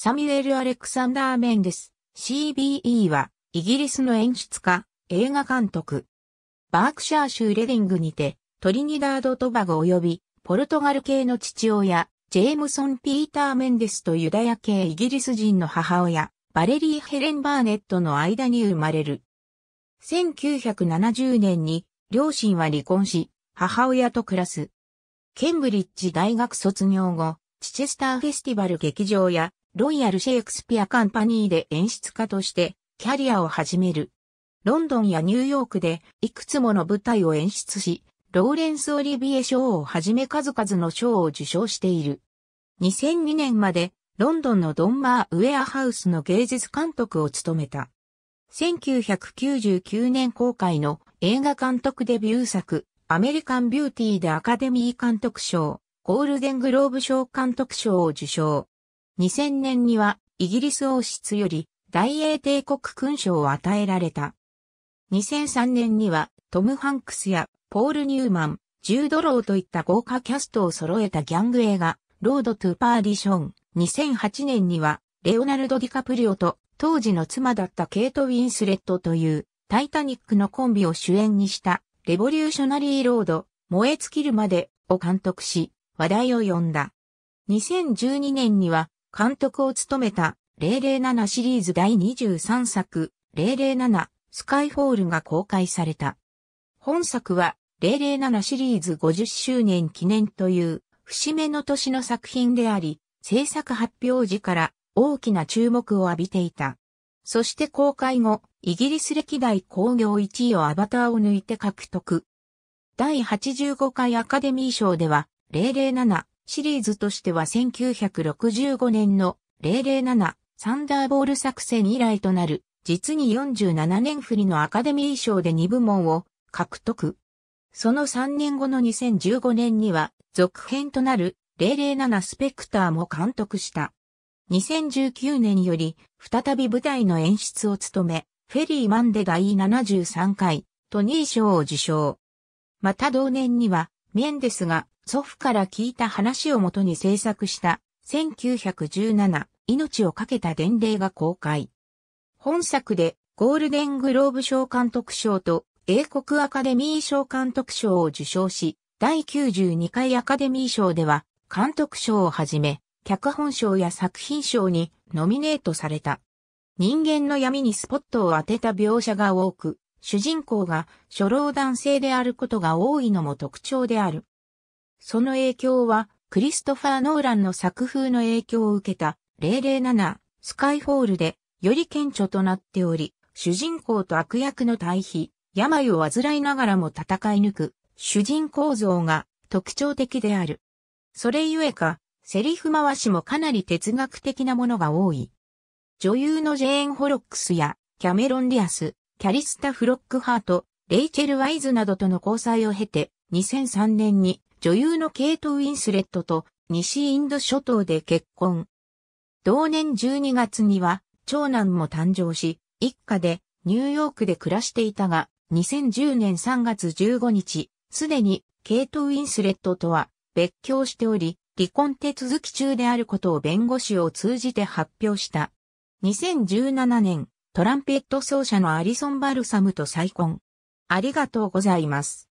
サミュエル・アレクサンダー・メンデス、CBE は、イギリスの演出家、映画監督。バークシャー州レディングにて、トリニダード・トバゴ及び、ポルトガル系の父親、ジェームソン・ピーター・メンデスとユダヤ系イギリス人の母親、バレリー・ヘレン・バーネットの間に生まれる。1970年に、両親は離婚し、母親と暮らす。ケンブリッジ大学卒業後、チチェスターフェスティバル劇場やロイヤル・シェイクスピア・カンパニーで演出家としてキャリアを始める。ロンドンやニューヨークでいくつもの舞台を演出し、ローレンス・オリビエ賞をはじめ数々の賞を受賞している。2002年までロンドンのドンマー・ウェアハウスの芸術監督を務めた。1999年公開の映画監督デビュー作、アメリカン・ビューティーでアカデミー監督賞、ゴールデングローブ賞監督賞を受賞。2000年にはイギリス王室より大英帝国勲章を与えられた。2003年にはトム・ハンクスやポール・ニューマン、ジュード・ローといった豪華キャストを揃えたギャング映画、ロード・トゥ・パーディション。2008年には、レオナルド・ディカプリオと当時の妻だったケイト・ウィンスレットというタイタニックのコンビを主演にしたレボリューショナリー・ロード、燃え尽きるまでを監督し、話題を呼んだ。2012年には監督を務めた007シリーズ第23作007スカイフォールが公開された。本作は007シリーズ50周年記念という節目の年の作品であり、制作発表時から大きな注目を浴びていた。そして公開後、イギリス歴代興行1位をアバターを抜いて獲得。第85回アカデミー賞では、007シリーズとしては1965年の007サンダーボール作戦以来となる実に47年振りのアカデミー賞で2部門を獲得。その3年後の2015年には続編となる007スペクターも監督した。2019年より再び舞台の演出を務め、フェリーマンデ第73回トニー賞を受賞。また同年にはメンデスが祖父から聞いた話をもとに制作した1917命をかけた伝令が公開。本作でゴールデングローブ賞監督賞と英国アカデミー賞監督賞を受賞し、第92回アカデミー賞では監督賞をはじめ、脚本賞や作品賞にノミネートされた。人間の闇にスポットを当てた描写が多く、主人公が初老男性であることが多いのも特徴である。その影響は、クリストファー・ノーランの作風の影響を受けた007スカイフォールでより顕著となっており、主人公と悪役の対比、病を患いながらも戦い抜く主人公像が特徴的である。それゆえか、セリフ回しもかなり哲学的なものが多い。女優のジェーン・ホロックスやキャメロン・ディアス、キャリスタ・フロックハート、レイチェル・ワイズなどとの交際を経て、2003年に女優のケイト・ウィンスレットと西インド諸島で結婚。同年12月には長男も誕生し、一家でニューヨークで暮らしていたが、2010年3月15日、すでにケイト・ウィンスレットとは別居しており、離婚手続き中であることを弁護士を通じて発表した。2017年、トランペット奏者のアリソン・バルサムと再婚。ありがとうございます。